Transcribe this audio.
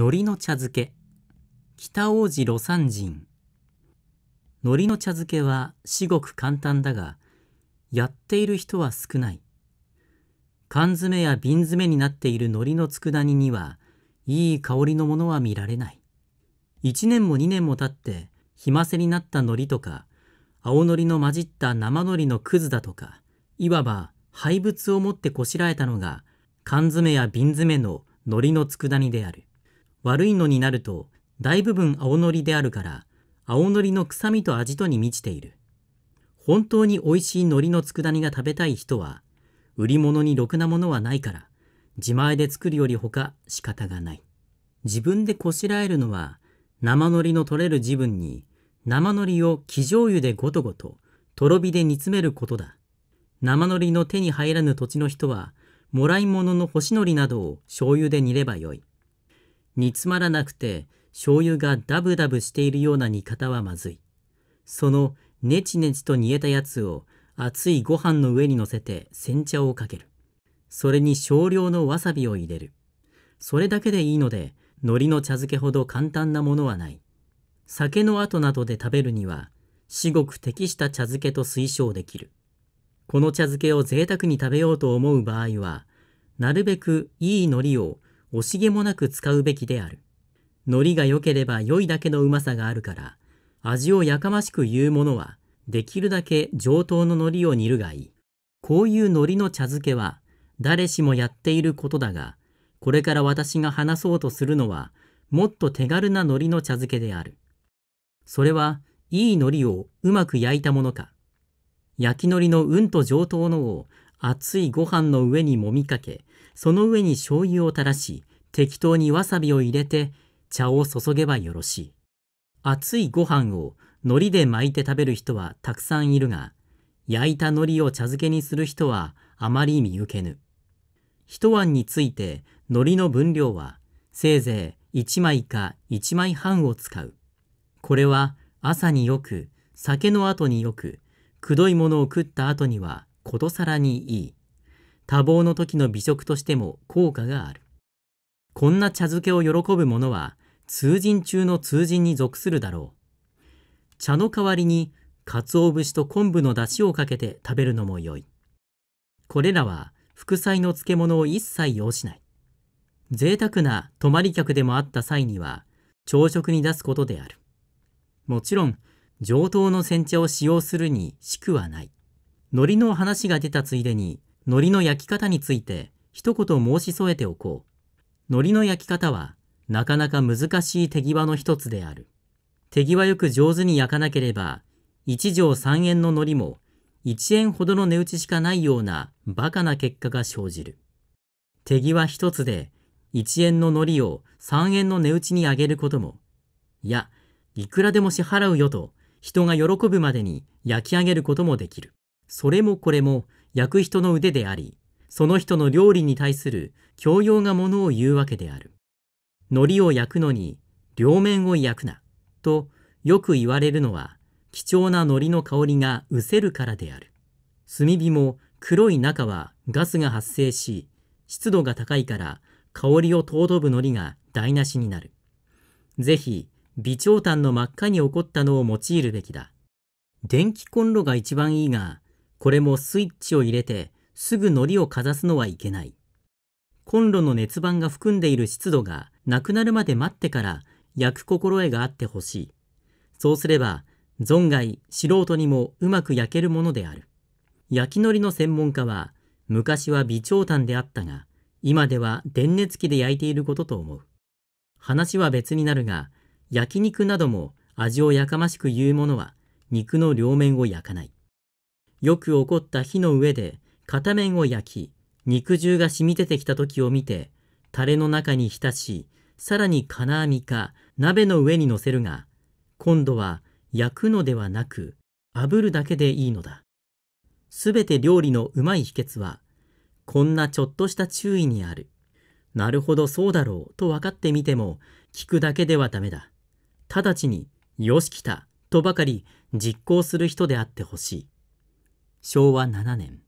海苔の茶漬け北王子魯山人海苔の茶漬けは至極簡単だがやっている人は少ない缶詰や瓶詰になっている海苔の佃煮にはいい香りのものは見られない1年も2年も経って日ませになった海苔とか青海苔の混じった生海苔のくずだとかいわば廃物を持ってこしらえたのが缶詰や瓶詰の海苔の佃煮である悪いのになると大部分青のりであるから青のりの臭みと味とに満ちている。本当に美味しい海苔の佃煮が食べたい人は売り物にろくなものはないから自前で作るよりほか仕方がない。自分でこしらえるのは生海苔の取れる自分に生海苔を生醤油でごとごととろ火で煮詰めることだ。生海苔の手に入らぬ土地の人はもらい物の干し海苔などを醤油で煮ればよい。煮詰まらなくて醤油がダブダブしているような煮方はまずい。そのネチネチと煮えたやつを熱いご飯の上に乗せて煎茶をかける。それに少量のわさびを入れる。それだけでいいので、海苔の茶漬けほど簡単なものはない。酒の後などで食べるには、至極適した茶漬けと推奨できる。この茶漬けを贅沢に食べようと思う場合は、なるべくいい海苔を惜しげもなく使うべきである。海苔が良ければ良いだけのうまさがあるから、味をやかましく言う者は、できるだけ上等の海苔を煮るがいい。こういう海苔の茶漬けは、誰しもやっていることだが、これから私が話そうとするのは、もっと手軽な海苔の茶漬けである。それは、いい海苔をうまく焼いたものか。焼き海苔のうんと上等のを熱いご飯の上にもみかけ、その上に醤油を垂らし、適当にわさびを入れて、茶を注げばよろしい。熱いご飯を海苔で巻いて食べる人はたくさんいるが、焼いた海苔を茶漬けにする人はあまり見受けぬ。一碗について海苔の分量は、せいぜい一枚か一枚半を使う。これは朝によく、酒の後によく、くどいものを食った後にはことさらにいい。多忙の時の美食としても効果がある。こんな茶漬けを喜ぶ者は、通人中の通人に属するだろう。茶の代わりに、鰹節と昆布の出汁をかけて食べるのも良い。これらは、副菜の漬物を一切要しない。贅沢な泊まり客でもあった際には、朝食に出すことである。もちろん、上等の煎茶を使用するにしくはない。海苔の話が出たついでに、海苔の焼き方について一言申し添えておこう。海苔の焼き方はなかなか難しい手際の一つである。手際よく上手に焼かなければ、1条3円の海苔も1円ほどの値打ちしかないような馬鹿な結果が生じる。手際一つで1円の海苔を3円の値打ちに上げることも、いや、いくらでも支払うよと人が喜ぶまでに焼き上げることもできる。それもこれも焼く人の腕であり、その人の料理に対する教養がものを言うわけである。海苔を焼くのに、両面を焼くな、とよく言われるのは、貴重な海苔の香りがうせるからである。炭火も黒い中はガスが発生し、湿度が高いから香りを尊ぶ海苔が台無しになる。ぜひ、微長炭の真っ赤に起こったのを用いるべきだ。電気コンロが一番いいが、これもスイッチを入れてすぐ糊をかざすのはいけない。コンロの熱板が含んでいる湿度がなくなるまで待ってから焼く心得があってほしい。そうすれば、存外、素人にもうまく焼けるものである。焼き海苔の専門家は、昔は微長炭であったが、今では電熱器で焼いていることと思う。話は別になるが、焼肉なども味をやかましく言うものは、肉の両面を焼かない。よく起こった火の上で片面を焼き、肉汁が染み出てきた時を見て、タレの中に浸し、さらに金網か鍋の上に乗せるが、今度は焼くのではなく、炙るだけでいいのだ。すべて料理のうまい秘訣は、こんなちょっとした注意にある。なるほどそうだろうと分かってみても、聞くだけではダメだ。直ちに、よし来たとばかり実行する人であってほしい。昭和7年